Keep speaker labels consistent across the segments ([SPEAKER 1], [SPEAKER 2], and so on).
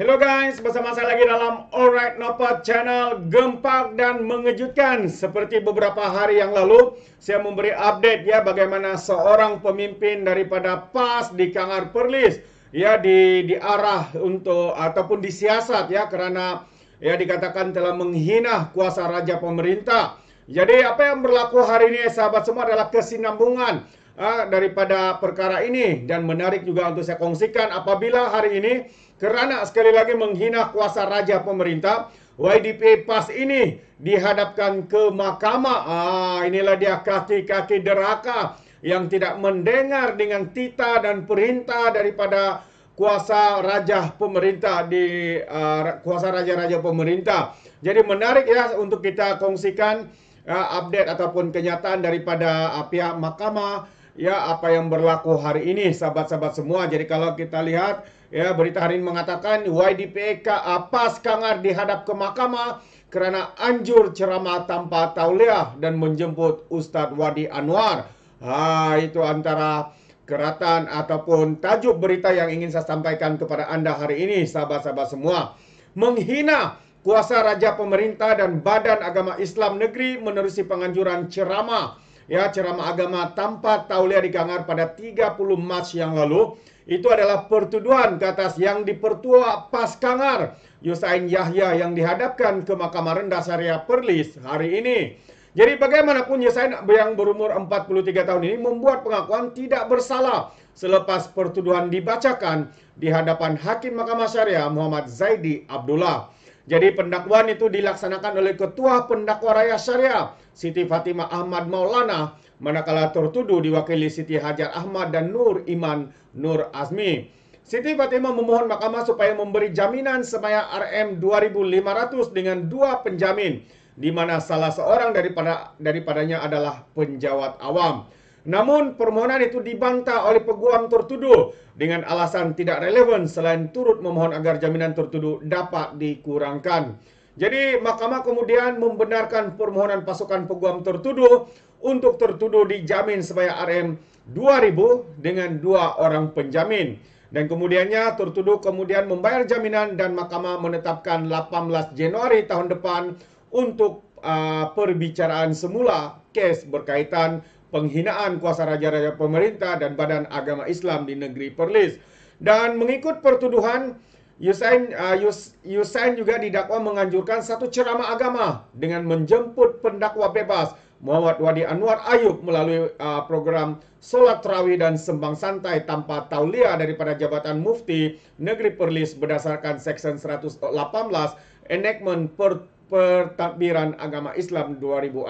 [SPEAKER 1] Hello guys, bersama saya lagi dalam Alright Nopat channel Gempak dan mengejutkan Seperti beberapa hari yang lalu Saya memberi update ya bagaimana seorang pemimpin daripada PAS di Kangar Perlis Ya di, di arah untuk ataupun disiasat ya Karena ya dikatakan telah menghina kuasa raja pemerintah jadi apa yang berlaku hari ini sahabat semua adalah kesinambungan uh, daripada perkara ini dan menarik juga untuk saya kongsikan apabila hari ini kerana sekali lagi menghina kuasa raja pemerintah YDP PAS ini dihadapkan ke mahkamah. Ah, inilah dia kaki-kaki deraka yang tidak mendengar dengan tita dan perintah daripada kuasa raja pemerintah di uh, kuasa raja-raja pemerintah. Jadi menarik ya untuk kita kongsikan uh, update ataupun kenyataan daripada uh, pihak mahkamah ya apa yang berlaku hari ini sahabat-sahabat semua. Jadi kalau kita lihat ya berita hari ini mengatakan YDPK apas kangar dihadap ke mahkamah kerana anjur ceramah tanpa tauliah dan menjemput Ustaz Wadi Anwar. Ha, itu antara keratan ataupun tajuk berita yang ingin saya sampaikan kepada anda hari ini sahabat-sahabat semua. Menghina kuasa raja pemerintah dan badan agama Islam negeri menerusi penganjuran ceramah ya ceramah agama tanpa tauliah di Kangar pada 30 Mac yang lalu itu adalah pertuduhan ke atas yang dipertua pas Kangar Yusain Yahya yang dihadapkan ke Mahkamah Rendah Syariah Perlis hari ini. Jadi bagaimanapun Yusain yang berumur 43 tahun ini membuat pengakuan tidak bersalah selepas pertuduhan dibacakan di hadapan Hakim Mahkamah Syariah Muhammad Zaidi Abdullah. Jadi pendakwaan itu dilaksanakan oleh Ketua Pendakwa Raya Syariah Siti Fatimah Ahmad Maulana manakala tertuduh diwakili Siti Hajar Ahmad dan Nur Iman Nur Azmi. Siti Fatimah memohon mahkamah supaya memberi jaminan semaya RM 2500 dengan dua penjamin di mana salah seorang daripada daripadanya adalah penjawat awam. Namun permohonan itu dibantah oleh peguam tertuduh dengan alasan tidak relevan selain turut memohon agar jaminan tertuduh dapat dikurangkan. Jadi mahkamah kemudian membenarkan permohonan pasukan peguam tertuduh untuk tertuduh dijamin sebaya RM 2000 dengan dua orang penjamin. Dan kemudiannya tertuduh kemudian membayar jaminan dan mahkamah menetapkan 18 Januari tahun depan untuk uh, perbicaraan semula kes berkaitan penghinaan kuasa raja-raja pemerintah dan badan agama Islam di negeri Perlis. Dan mengikut pertuduhan, Yusain, uh, Yus, Yusain juga didakwa menganjurkan satu ceramah agama dengan menjemput pendakwa bebas Muhammad Wadi Anwar Ayub melalui uh, program Solat Terawih dan Sembang Santai tanpa tauliah daripada jabatan mufti negeri Perlis berdasarkan Seksyen 118 Enactment per, Pertakbiran Agama Islam 2006.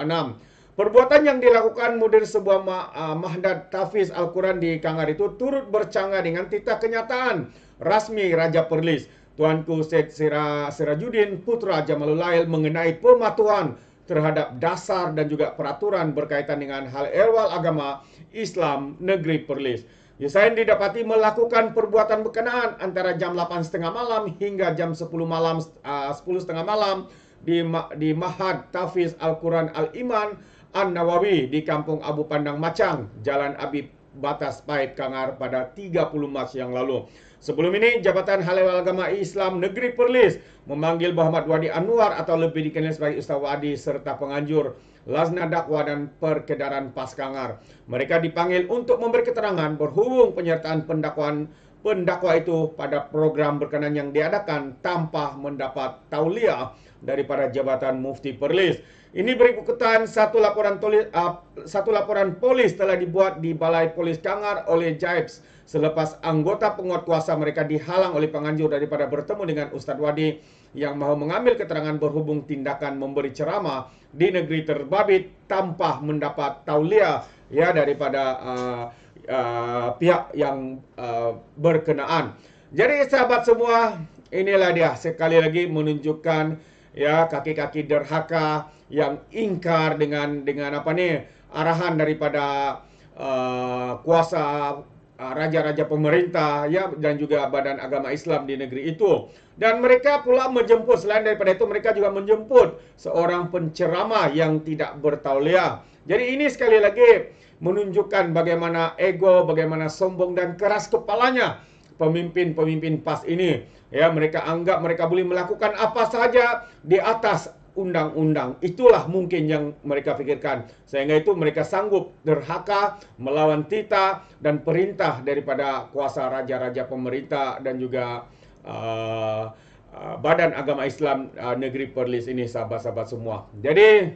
[SPEAKER 1] Perbuatan yang dilakukan mudir sebuah ah, Mahdad Tafiz Al-Quran di Kangar itu turut bercanggah dengan titah kenyataan rasmi Raja Perlis. Tuanku Syed Sira, Sirajudin Putra Jamalulail mengenai pematuhan terhadap dasar dan juga peraturan berkaitan dengan hal ehwal agama Islam negeri Perlis. Yusain didapati melakukan perbuatan berkenaan antara jam 8.30 malam hingga jam 10 malam ah, uh, 10.30 malam di di Mahad Tafiz Al-Quran Al-Iman An-Nawawi di Kampung Abu Pandang Macang, Jalan Abib Batas Pahit Kangar pada 30 Mac yang lalu. Sebelum ini, Jabatan Halewal Agama Islam Negeri Perlis memanggil Muhammad Wadi Anwar atau lebih dikenal sebagai Ustaz Wadi serta penganjur Lazna Dakwa dan Perkedaran Paskangar. Mereka dipanggil untuk memberi keterangan berhubung penyertaan pendakwaan pendakwa itu pada program berkenan yang diadakan tanpa mendapat tauliah daripada jabatan mufti Perlis. Ini berikutan satu laporan tulis, uh, ah, satu laporan polis telah dibuat di Balai Polis Kangar oleh Jaibs selepas anggota penguat kuasa mereka dihalang oleh penganjur daripada bertemu dengan Ustadz Wadi yang mau mengambil keterangan berhubung tindakan memberi ceramah di negeri terbabit tanpa mendapat tauliah ya daripada uh, uh, pihak yang uh, berkenaan. Jadi sahabat semua, inilah dia sekali lagi menunjukkan ya kaki-kaki derhaka yang ingkar dengan dengan apa ni arahan daripada uh, kuasa Ah, raja-raja pemerintah ya dan juga badan agama Islam di negeri itu. Dan mereka pula menjemput selain daripada itu mereka juga menjemput seorang penceramah yang tidak bertauliah. Jadi ini sekali lagi menunjukkan bagaimana ego, bagaimana sombong dan keras kepalanya pemimpin-pemimpin PAS ini. Ya, mereka anggap mereka boleh melakukan apa saja di atas undang-undang. Itulah mungkin yang mereka fikirkan. Sehingga itu mereka sanggup derhaka melawan tita dan perintah daripada kuasa raja-raja pemerintah dan juga uh, uh, badan agama Islam uh, negeri Perlis ini sahabat-sahabat semua. Jadi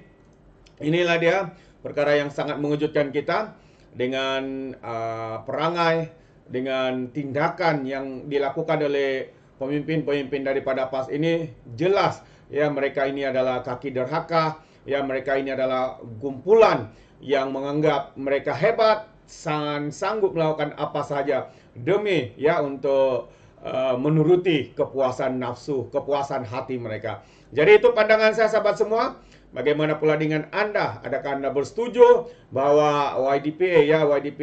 [SPEAKER 1] inilah dia perkara yang sangat mengejutkan kita dengan uh, perangai dengan tindakan yang dilakukan oleh pemimpin-pemimpin daripada PAS ini jelas ya mereka ini adalah kaki derhaka, ya mereka ini adalah gumpulan yang menganggap mereka hebat, sangat sanggup melakukan apa saja demi ya untuk uh, menuruti kepuasan nafsu, kepuasan hati mereka. Jadi itu pandangan saya sahabat semua. Bagaimana pula dengan Anda? Adakah Anda bersetuju bahwa YDP ya YDP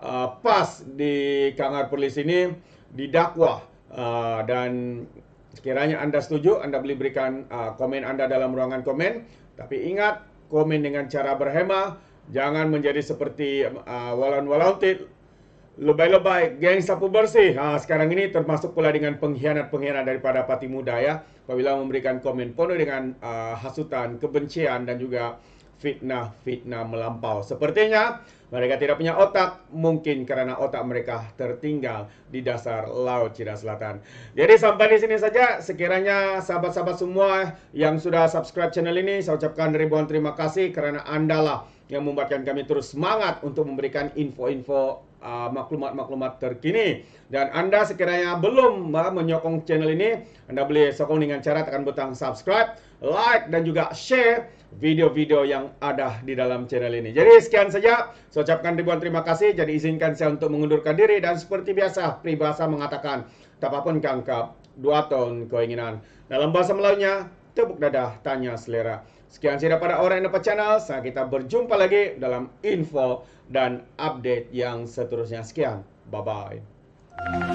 [SPEAKER 1] uh, eh, pas di Kangar Perlis ini didakwa uh, eh, dan Sekiranya Anda setuju, Anda boleh berikan uh, komen Anda dalam ruangan komen. Tapi ingat, komen dengan cara berhemah. Jangan menjadi seperti uh, walau walau tit lebay-lebay, geng sapu bersih. Ha, sekarang ini termasuk pula dengan pengkhianat-pengkhianat daripada parti muda ya. Apabila memberikan komen penuh dengan uh, hasutan, kebencian dan juga fitnah-fitnah melampau. Sepertinya mereka tidak punya otak, mungkin karena otak mereka tertinggal di dasar Laut Cina Selatan. Jadi sampai di sini saja, sekiranya sahabat-sahabat semua yang sudah subscribe channel ini, saya ucapkan ribuan terima kasih karena Anda lah yang membuatkan kami terus semangat untuk memberikan info-info uh, maklumat-maklumat uh, maklumat -maklumat terkini. Dan Anda sekiranya belum uh, menyokong channel ini, Anda boleh sokong dengan cara tekan butang subscribe, like, dan juga share video-video yang ada di dalam channel ini. Jadi sekian saja, saya ucapkan ribuan terima kasih. Jadi izinkan saya untuk mengundurkan diri dan seperti biasa, peribahasa mengatakan, tak apapun kangkap, dua tahun keinginan. Dalam bahasa Melayunya, tepuk dada, tanya selera. Sekian saja pada orang yang dapat channel. Saya kita berjumpa lagi dalam info dan update yang seterusnya. Sekian. Bye-bye.